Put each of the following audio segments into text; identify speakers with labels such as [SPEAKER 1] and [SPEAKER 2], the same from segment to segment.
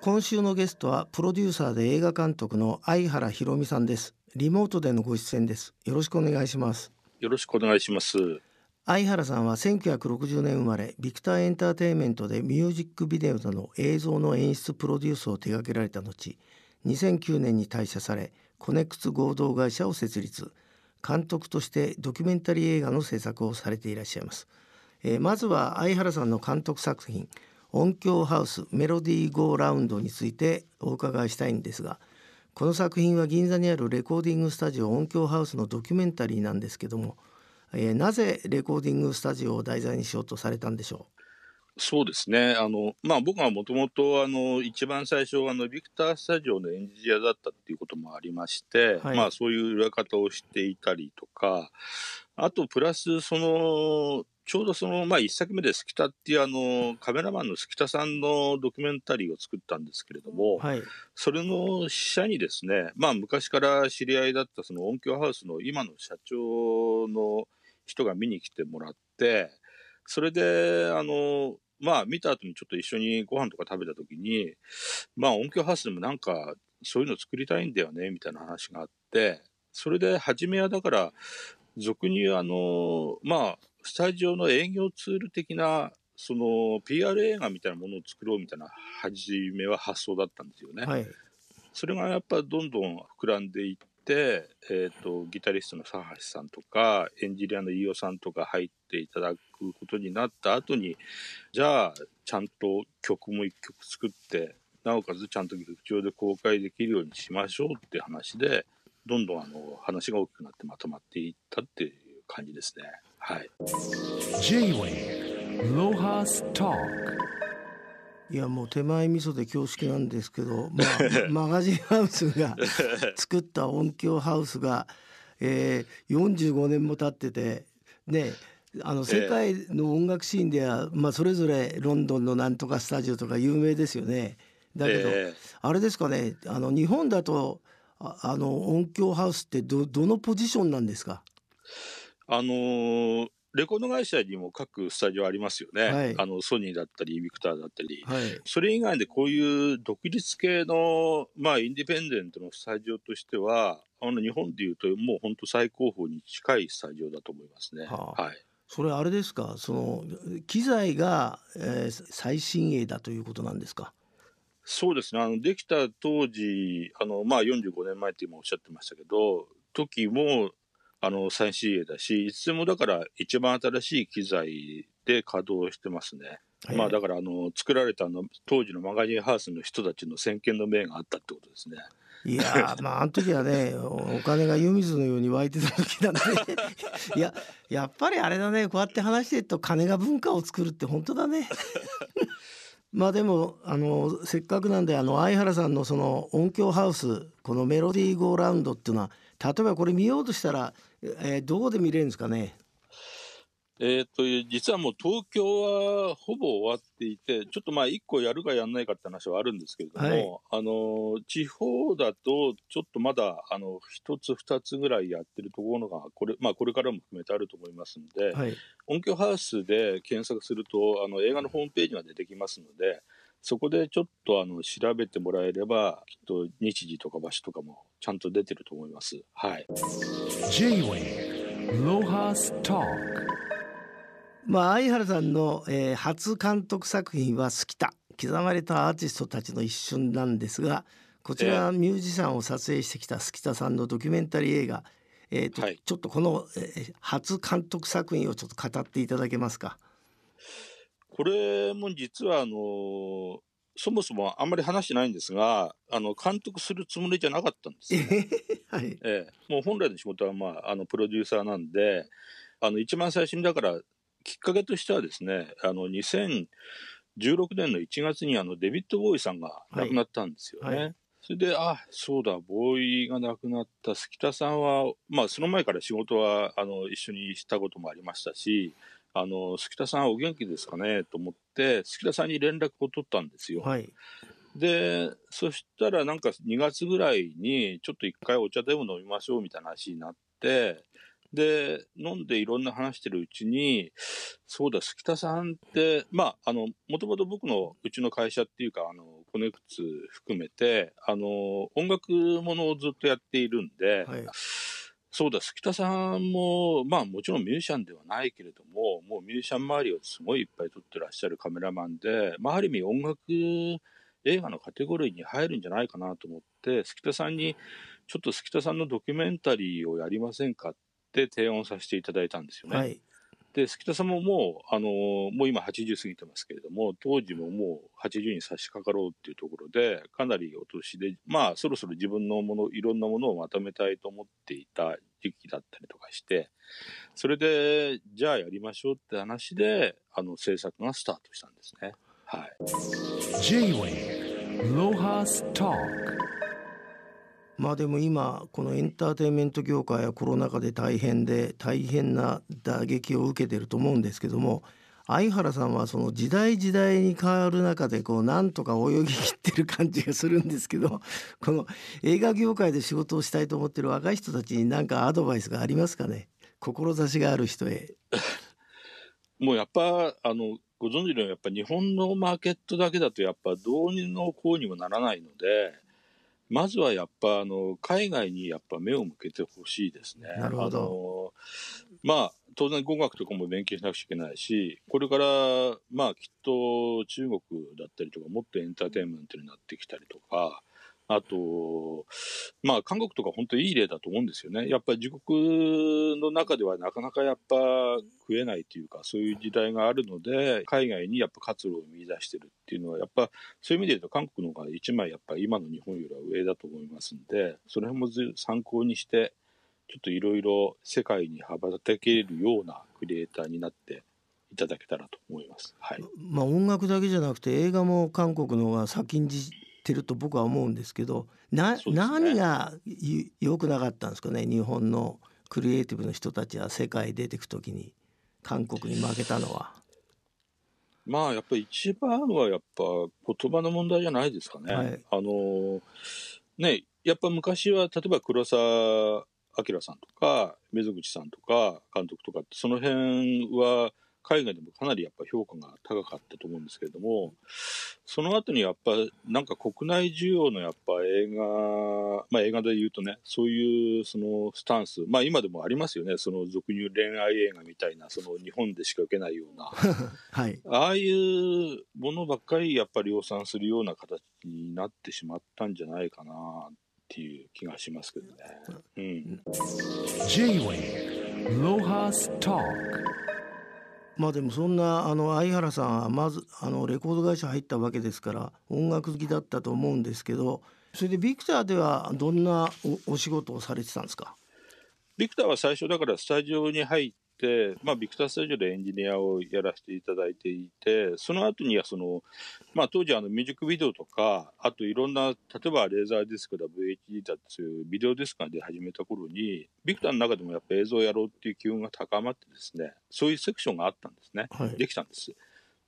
[SPEAKER 1] 今週のゲストはプロデューサーで映画監督の相原博美さんですリモートでのご出演ですよろしくお願いします
[SPEAKER 2] よろしくお願いします
[SPEAKER 1] 相原さんは1960年生まれビクターエンターテインメントでミュージックビデオなど映像の演出プロデュースを手掛けられた後2009年に退社されコネクツ合同会社を設立監督としてドキュメンタリー映画の制作をされていらっしゃいますえー、まずは相原さんの監督作品音響ハウスメロディーゴーラウンドについてお伺いしたいんですがこの作品は銀座にあるレコーディングスタジオ音響ハウスのドキュメンタリーなんですけども、えー、なぜレコーディングスタジオを題材にしようとされたんでしょう
[SPEAKER 2] そうですね。あの、まあ僕はもともとあの、一番最初あの、ビクタースタジオのエンジニアだったっていうこともありまして、はい、まあそういう裏方をしていたりとか、あとプラスその、ちょうどその、まあ、一作目でスキタっていうあの、カメラマンのスキタさんのドキュメンタリーを作ったんですけれども、はい、それの社にですね、まあ、昔から知り合いだったその音響ハウスの今の社長の人が見に来てもらって、それで、あの、まあ、見た後にちょっと一緒にご飯とか食べた時に、まあ、音響ハウスでもなんか、そういうの作りたいんだよね、みたいな話があって、それで、初めはだから、俗にあの、まあ、スタジオの営業ツール的な、その PR 映画みたいなものを作ろうみたいな初めは発想だったんですよね。はい、それがやっぱどんどん膨らんでいって、えーと、ギタリストの佐橋さんとかエンジニアの飯尾さんとか入っていただくことになった後にじゃあちゃんと曲も1曲作ってなおかつちゃんと劇場で公開できるようにしましょうって話でどんどんあの話が大きくなってまとまっていったっていう感じですね。はい、
[SPEAKER 1] J-Way ロハスタークいやもう手前味噌で恐縮なんですけど、まあ、マガジンハウスが作った音響ハウスが、えー、45年も経っててねあの世界の音楽シーンでは、まあ、それぞれロンドンのなんとかスタジオとか有名ですよね。だけど、あれですかねあの日本だとあの音響ハウスってどどのポジションなんですか
[SPEAKER 2] あのー、レコード会社にも各スタジオありますよね。はい、あのソニーだったり、ビクターだったり、はい、それ以外でこういう独立系の、まあ、インディペンデントのスタジオとしては、あの日本でいうと、もう本当最高峰に近いスタジオだと思いますね。はあ、はい
[SPEAKER 1] それあれですかその機材が、えー、最新鋭だということなんですか
[SPEAKER 2] そうですねあのできた当時あの、まあ、45年前って今おっしゃってましたけど時もあの、最新鋭だし、いつでもだから一番新しい機材で稼働してますね。はい、まあだからあの作られたの当時のマガジンハウスの人たちの先見の明があったってことですね。いや
[SPEAKER 1] まああの時はねお金が湯水のように湧いてた時なんで いややっぱりあれだねこうやって話してると金が文化を作るって本当だね。まあでもあのせっかくなんであの相原さんのその音響ハウスこのメロディーゴーラウンドっていうのは例えばこれ見ようとしたらえー、どこで見れるんですかね。
[SPEAKER 2] えーと、と実はもう東京はほぼ終わっていて、ちょっとまあ1個やるかやらないかって話はあるんですけれども、はい、あの地方だと、ちょっとまだあの1つ、2つぐらいやってるところがこれ、まあ、これからも含めてあると思いますので、はい、音響ハウスで検索するとあの、映画のホームページが出てきますので、そこでちょっとあの調べてもらえれば、きっと日時とか場所とかもちゃんと出てると思います。はい。
[SPEAKER 1] まあ、相原さんの、えー、初監督作品は「好きた」刻まれたアーティストたちの一瞬なんですがこちらミュージシャンを撮影してきた好きたさんのドキュメンタリー映画、えーと、はい、ちょっとこの、えー、初監督作品をちょっと語っていただけますか。
[SPEAKER 2] これも実はあのそもそもあんまり話してないんですが、あの監督するつもりじゃなかったんですね、はいええ、もう本来の仕事は、まあ、あのプロデューサーなんで、あの一番最初にだから、きっかけとしてはですね、あの2016年の1月にあのデビッド・ボーイさんが亡くなったんですよね。はいはい、それで、あそうだ、ボーイが亡くなった、キ田さんは、まあ、その前から仕事はあの一緒にしたこともありましたし、あの、杉田さんお元気ですかねと思って、杉田さんに連絡を取ったんですよ。はい。で、そしたらなんか2月ぐらいに、ちょっと一回お茶でも飲みましょうみたいな話になって、で、飲んでいろんな話してるうちに、そうだ、杉田さんって、まあ、あの、もともと僕のうちの会社っていうか、あの、コネクツ含めて、あの、音楽ものをずっとやっているんで、はいそうだ、す。北さんも、まあもちろんミュージシャンではないけれども、もうミュージシャン周りをすごいいっぱい撮ってらっしゃるカメラマンで、まあある意味音楽映画のカテゴリーに入るんじゃないかなと思って、杉田さんに、ちょっと杉田さんのドキュメンタリーをやりませんかって提案させていただいたんですよね。はいで、杉田様も、あのー、もう今80過ぎてますけれども、当時ももう80に差し掛かろうっていうところで、かなりお年で、まあ、そろそろ自分のもの、いろんなものをまとめたいと思っていた時期だったりとかして、それで、じゃあやりましょうって話で、あの、制作がスタートしたんですね。はい。
[SPEAKER 1] J-Way ロハスタークまあでも今このエンターテインメント業界はコロナ禍で大変で大変な打撃を受けてると思うんですけども相原さんはその時代時代に変わる中でこうなんとか泳ぎきってる感じがするんですけど この映画業界で仕事をしたいと思ってる若い人たちに何かアドバイスがありますかね志がある人へ。
[SPEAKER 2] もうやっぱあのご存知のようにやっぱ日本のマーケットだけだとやっぱどうにのこうにもならないのでまずはやっぱあの海外にやっぱ目を向けてほしいですね。なるほどまあ当然語学とかも勉強しなくちゃいけないしこれからまあきっと中国だったりとかもっとエンターテインメントになってきたりとかあと、まあ、韓国とか本当にいい例だと思うんですよね。やっぱり自国の中ではなかなかやっぱ食えないというか、そういう時代があるので、海外にやっぱ活路を見出してるっていうのは、やっぱそういう意味で言うと韓国の方が一枚やっぱ今の日本よりは上だと思いますんで、その辺もず参考にして、ちょっといろいろ世界に羽ばたけるようなクリエイターになっていただけたらと思い
[SPEAKER 1] ます。はい。まあ音楽だけじゃなくて映画も韓国のは先んじってると僕は思うんですけどな、ね、何が良くなかったんですかね日本のクリエイティブの人たちは世界出てく時に韓国に負けたのは。
[SPEAKER 2] まあやっぱり一番はやっぱ言葉の問題じゃないですかね。はい、あのねやっぱ昔は例えば黒澤明さんとか溝口さんとか監督とかその辺は海外でもかなりやっぱ評価が高かったと思うんですけれども、その後にやっぱなんか国内需要のやっぱ映画、まあ映画で言うとね、そういうそのスタンス、まあ今でもありますよね、その俗にう恋愛映画みたいな、その日本でしか受けないような、はい、ああいうものばっかりやっぱり量産するような形になってしまったんじゃないかなっていう気がしますけどね。うん。
[SPEAKER 1] j w ロハスクまあでもそんなあの相原さんはまずあのレコード会社入ったわけですから音楽好きだったと思うんですけどそれでビクターではどんなお仕事をされてたんですか
[SPEAKER 2] ビクターは最初だからスタジオに入っ、まあ、ビクタースタジオでエンジニアをやらせていただいていて、その後にはその、まあ、当時あのミュージックビデオとか、あといろんな、例えばレーザーディスクだ、VHD だっていうビデオディスクで始めた頃に、ビクターの中でもやっぱ映像をやろうっていう機運が高まってですね、そういうセクションがあったんですね。はい、できたんです。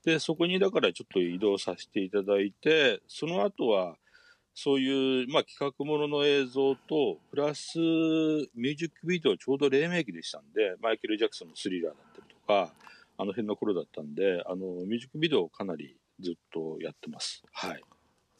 [SPEAKER 2] で、そこにだからちょっと移動させていただいて、その後は、そういう、まあ、企画ものの映像と、プラスミュージックビデオちょうど黎明期でしたんで、マイケル・ジャクソンのスリラーだったりとか、あの辺の頃だったんで、あの、ミュージックビデオをかなりずっとやってます。はい。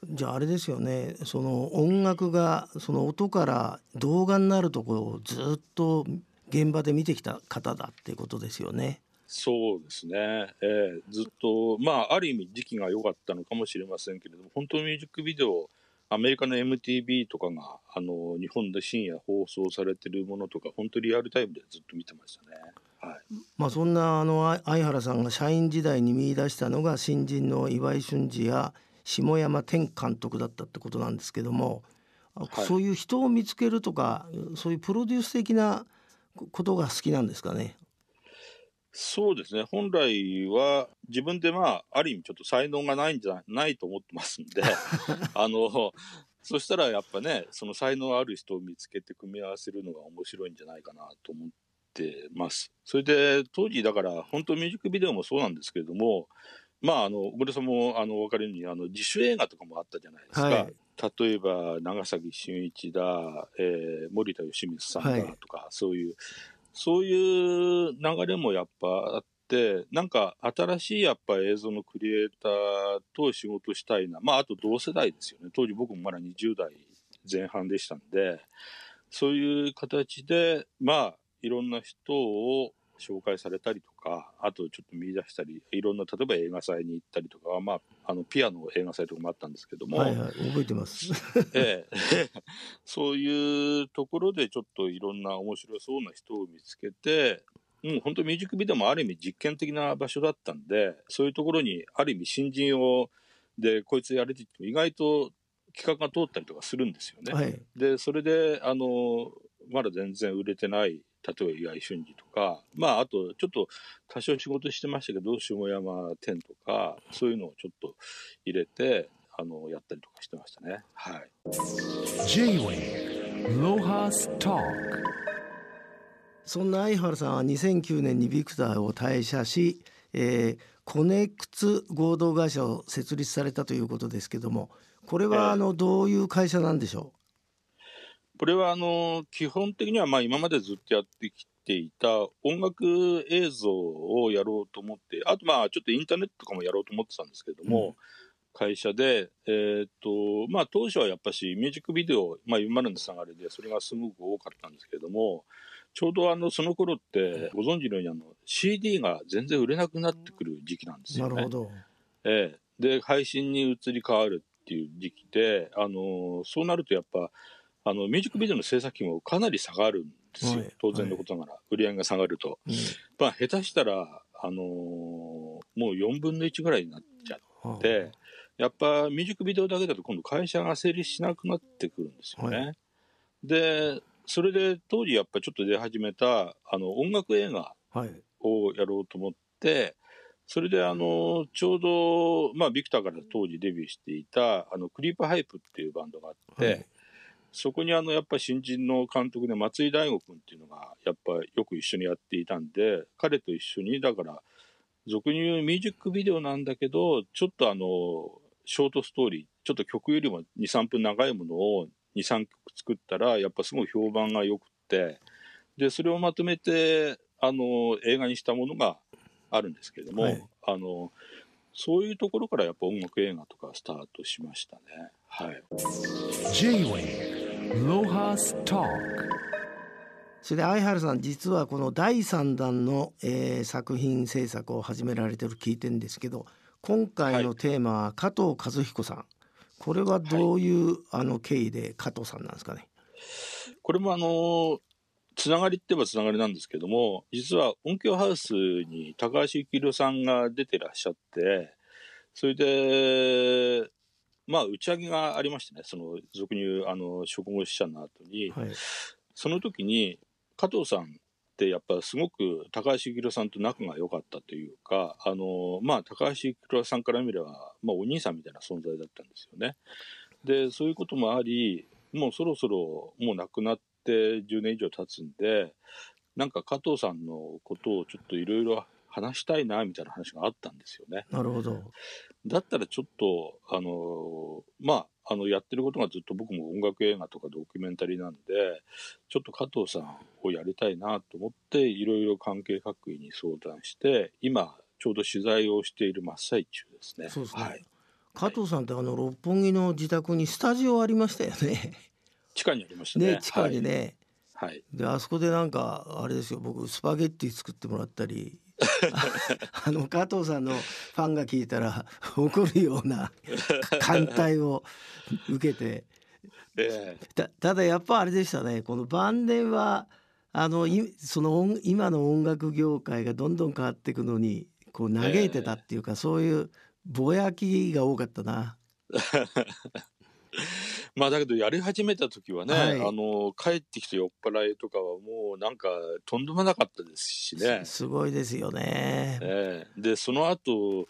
[SPEAKER 1] じゃああれですよねその音楽がその音から動画になるところをずっと現場で見てきた方だっていうことですよね。
[SPEAKER 2] そうですね、えー、ずっとまあある意味時期が良かったのかもしれませんけれども本当ミュージックビデオアメリカの MTV とかが、あの、日本で深夜放送されてるものとか、本当リアルタイムでずっと見てましたね。
[SPEAKER 1] はい、まあそんなあの相原さんが社員時代に見出したのが新人の岩井俊二や下山天監督だったってことなんですけども、はい、そういう人を見つけるとかそういうプロデュース的なことが好きなんですかね
[SPEAKER 2] そうですね。本来は自分でまあ、ある意味ちょっと才能がないんじゃないと思ってますんで、あの、そしたらやっぱね、その才能ある人を見つけて組み合わせるのが面白いんじゃないかなと思ってます。それで当時だから本当ミュージックビデオもそうなんですけれども、まああの、小室さんもあのお分かりのようにあの自主映画とかもあったじゃないですか。はい例えば長崎俊一だ、えー、森田義満さんだとか、はい、そういうそういう流れもやっぱあって、なんか新しいやっぱ映像のクリエイターと仕事したいな。まああと同世代ですよね。当時僕もまだ20代前半でしたんで、そういう形で、まあいろんな人を紹介されたりとか、あとちょっと見出したり、いろんな、例えば映画祭に行ったりとか、まあ、あのピアノ映画祭とかもあったんですけども、はいはい、覚えてます、ええ、そういうところでちょっといろんな面白そうな人を見つけて、うん、本当ミュージックビデオもある意味実験的な場所だったんで、そういうところにある意味新人を、で、こいつやれてっても意外と企画が通ったりとかするんですよね。はい、で、それで、あの、まだ全然売れてない例えば岩井俊二とか、まあ、あと、ちょっと多少仕事してましたけど、下山天とか、そういうのをちょっと入れて、あの、やったりとかしてましたね。はい。
[SPEAKER 1] J-Way ロハスタークそんな相原さんは2009年にビクターを退社し、えー、コネクツ合同会社を設立されたということですけどもこれはあのどういう会社なんでしょう、
[SPEAKER 2] これはあの基本的にはまあ今までずっとやってきていた音楽映像をやろうと思ってあとまあちょっとインターネットとかもやろうと思ってたんですけれども、うん、会社で、えーとまあ、当初はやっぱしミュージックビデオ、まあ、今までの流れでそれがすごく多かったんですけれどもちょうどあのその頃ってご存知のようにあの CD が全然売れなくなってくる時期なんですよね。なるほどえー、で配信に移り変わるっていう時期で、あのそうなるとやっぱあのミュージックビデオの制作費もかなり下がるんですよ、当然のことなら、売り上げが下がると、うん、まあ、下手したら、あのー、もう4分の1ぐらいになっちゃって、やっぱミュージックビデオだけだと今度会社が成立しなくなってくるんですよね。でそれで当時やっぱちょっと出始めたあの音楽映画をやろうと思って。それであのちょうど、まあ、ビクターから当時デビューしていたあのクリープハイプっていうバンドがあって、そこにあの、やっぱり新人の監督で松井大悟君っていうのが、やっぱよく一緒にやっていたんで、彼と一緒に、だから、俗に言うミュージックビデオなんだけど、ちょっとあの、ショートストーリー、ちょっと曲よりも2、3分長いものを2、3曲作ったら、やっぱすごい評判が良くて、で、それをまとめて、あの、映画にしたものがあるんですけれども、はい、あの、そういうところからやっぱ音楽映画とかスタートしましたね。は
[SPEAKER 1] い。ロハストークそれで相原さん実はこの第3弾の、えー、作品制作を始められてる聞いてるんですけど今回のテーマは加藤和彦さん、はい、これはどういう、はい、あの経緯で加藤さんなんですかね
[SPEAKER 2] これもあのつながりって言えばつながりなんですけども実は音響ハウスに高橋幸宏さんが出てらっしゃってそれでまあ、打ち上げがありましてね、その、俗に言う、あの、食後者の後に、はい、その時に、加藤さんってやっぱすごく高橋幸宏さんと仲が良かったというか、あの、まあ、高橋幸宏さんから見れば、まあ、お兄さんみたいな存在だったんですよね。で、そういうこともあり、もうそろそろもう亡くなって10年以上経つんで、なんか加藤さんのことをちょっといろいろ話したいなみたいな話があったんですよね。なるほど。だったらちょっと、あのまあ、あの、やってることがずっと僕も音楽映画とかドキュメンタリーなんで、ちょっと加藤さんをやりたいなと思って、いろいろ関係各位に相談して、今、ちょうど取材をしている真っ最中ですね。そうですね。は
[SPEAKER 1] い、加藤さんってあの、六本木の自宅にスタジオありましたよね。
[SPEAKER 2] 地下にありましたね。ね地下にね。はい。
[SPEAKER 1] で、あそこでなんか、あれですよ、僕、スパゲッティ作ってもらったり、あの加藤さんのファンが聞いたら怒るような艦隊を受けて、たただやっぱあれでしたねこの晩年はあのその今の音楽業界がどんどん変わっていくのにこう嘆いてたっていうか、えー、そういうぼやきが多かったな。
[SPEAKER 2] まあだけどやり始めた時はね、はい、あの帰ってきて酔っ払いとかはもうなんかとんで
[SPEAKER 1] もなかったですしねすごいですよね、
[SPEAKER 2] ね、でその後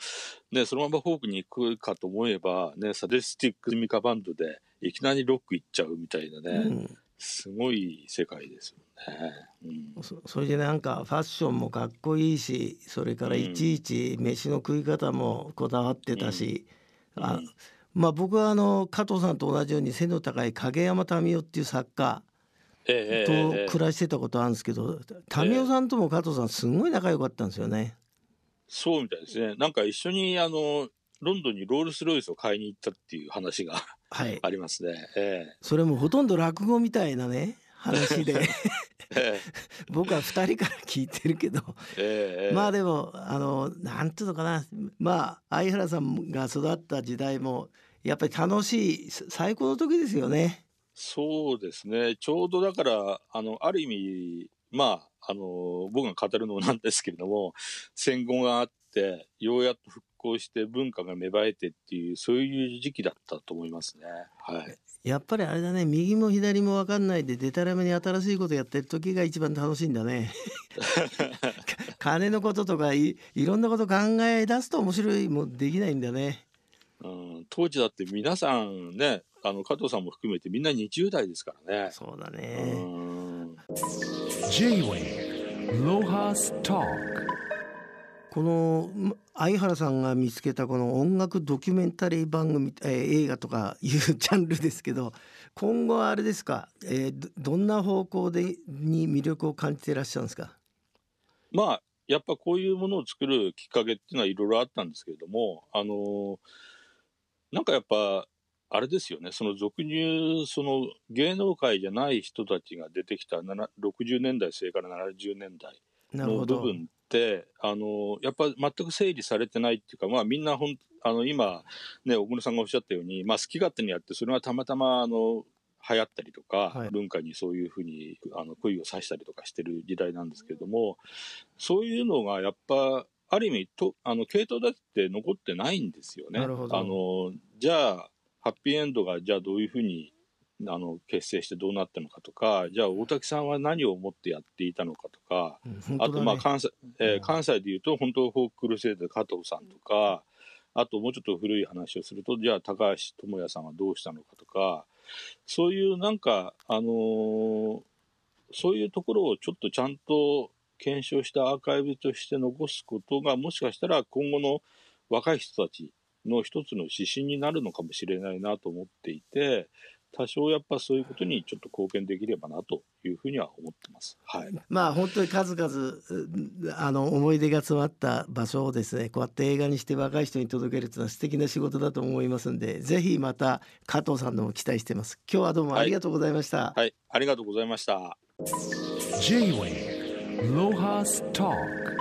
[SPEAKER 2] ねそのままフォークに行くかと思えばねサディスティックミカバンドでいきなりロック行っちゃうみたいなね、うん、すごい世界ですよね、
[SPEAKER 1] うんそ、それでなんかファッションもかっこいいしそれからいちいち飯の食い方もこだわってたし、うん、あ、うんまあ、僕はあの加藤さんと同じように背の高い影山民夫っていう作家
[SPEAKER 2] と暮ら
[SPEAKER 1] してたことあるんですけど、民夫さんとも加藤さんすごい仲良かったんですよね。
[SPEAKER 2] そうみたいですね。なんか一緒にあのロンドンにロールス・ロイスを買いに行ったっていう話が、はい、ありますね、ええ。
[SPEAKER 1] それもほとんど落語みたいなね話で 僕は2人から聞いてるけど、え、まあでもあのなんていうのかなまあ相原さんが育った時代もやっぱり楽しい最高の時ですよね。
[SPEAKER 2] そうですねちょうどだからあのある意味まああの僕が語るのなんですけれども戦後があってようやっと復行して文化が芽生えてっていうそういう時期だったと思いますね。はい、
[SPEAKER 1] やっぱりあれだね右も左も分かんないででたらめに新しいことやってる時が一番楽しいんだね。金のこととかいろんなこと考え出すと面白いもできないんだね。
[SPEAKER 2] うん、当時だって皆さんねあの加藤さんも含めてみんな20代ですからね。そうだね。
[SPEAKER 1] J-Way ロハスタークこの相原さんが見つけたこの音楽ドキュメンタリー番組、えー、映画とかいうジャンルですけど今後はあれですか、えー、どんな方向でに魅力を感じていらっしゃるんですか
[SPEAKER 2] まあやっぱこういうものを作るきっかけっていうのはいろいろあったんですけれどもあのー、なんかやっぱあれですよねその俗入その芸能界じゃない人たちが出てきた60年代それから70年代
[SPEAKER 1] の部分、
[SPEAKER 2] あの、やっぱ全く整理されてないっていうか、まあみんなほん、あの、今、ね、小室さんがおっしゃったように、まあ好き勝手にやって、それはたまたま、あの、流行ったりとか、はい、文化にそういうふうに、あの、恋を刺したりとかしてる時代なんですけれども、そういうのがやっぱ、ある意味と、あの、系統だって残ってないんですよね。あの、じゃあ、ハッピーエンドが、じゃあどういうふうにあの結成してどうなったのかとかじゃあ大滝さんは何を思ってやっていたのかとか、
[SPEAKER 1] うんね、あとまあ
[SPEAKER 2] 関西えー、関西でいうと本当フォーククルセーダー加藤さんとか、うん、あともうちょっと古い話をするとじゃあ高橋智也さんはどうしたのかとかそういうなんか、あのー、そういうところをちょっとちゃんと検証したアーカイブとして残すことがもしかしたら今後の若い人たちの一つの指針になるのかもしれないなと思っていて多少やっぱそういうことにちょっと貢献できればなというふうには思ってます。はい。
[SPEAKER 1] まあ本当に数々あの思い出が詰まった場所をですね、こうやって映画にして若い人に届けるというのは素敵な仕事だと思いますんで、ぜひまた加藤さんのも期待してます。今日はどうもありがとうございました。
[SPEAKER 2] はい、はい、ありがとうございました。
[SPEAKER 1] J-Way ロハスター